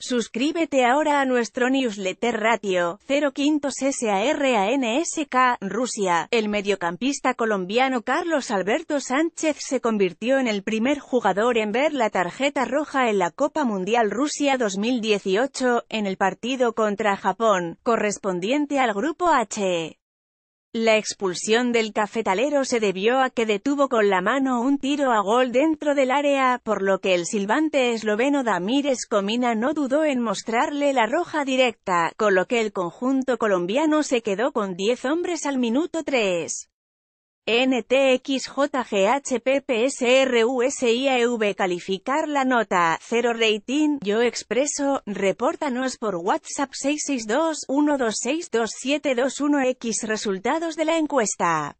Suscríbete ahora a nuestro newsletter Ratio 05 SARANSK, Rusia. El mediocampista colombiano Carlos Alberto Sánchez se convirtió en el primer jugador en ver la tarjeta roja en la Copa Mundial Rusia 2018, en el partido contra Japón, correspondiente al Grupo H. La expulsión del cafetalero se debió a que detuvo con la mano un tiro a gol dentro del área, por lo que el silbante esloveno Damir Escomina no dudó en mostrarle la roja directa, con lo que el conjunto colombiano se quedó con 10 hombres al minuto 3. NTXJGHPPSRUSIAV calificar la nota, 0 rating, yo expreso, repórtanos por WhatsApp 662-1262721X resultados de la encuesta.